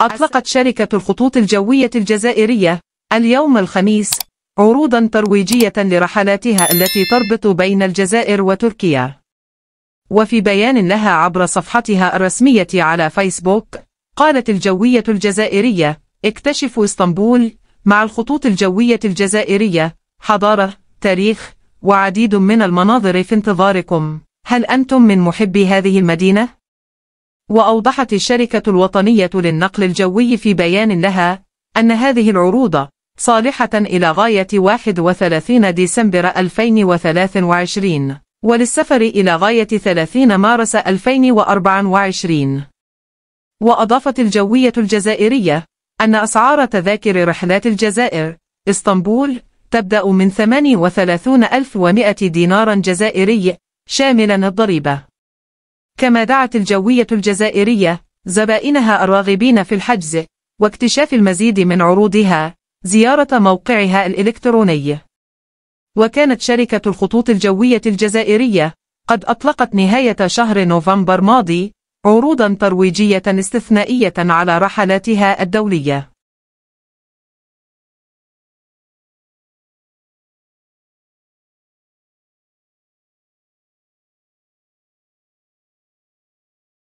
أطلقت شركة الخطوط الجوية الجزائرية اليوم الخميس عروضا ترويجية لرحلاتها التي تربط بين الجزائر وتركيا وفي بيان لها عبر صفحتها الرسمية على فيسبوك قالت الجوية الجزائرية اكتشفوا اسطنبول مع الخطوط الجوية الجزائرية حضارة تاريخ وعديد من المناظر في انتظاركم هل أنتم من محبي هذه المدينة؟ وأوضحت الشركة الوطنية للنقل الجوي في بيان لها أن هذه العروض صالحة إلى غاية 31 ديسمبر 2023 وللسفر إلى غاية 30 مارس 2024 وأضافت الجوية الجزائرية أن أسعار تذاكر رحلات الجزائر اسطنبول تبدأ من 38100 دينار جزائري شاملا الضريبة كما دعت الجوية الجزائرية زبائنها الراغبين في الحجز واكتشاف المزيد من عروضها زيارة موقعها الإلكتروني وكانت شركة الخطوط الجوية الجزائرية قد أطلقت نهاية شهر نوفمبر ماضي عروضا ترويجية استثنائية على رحلاتها الدولية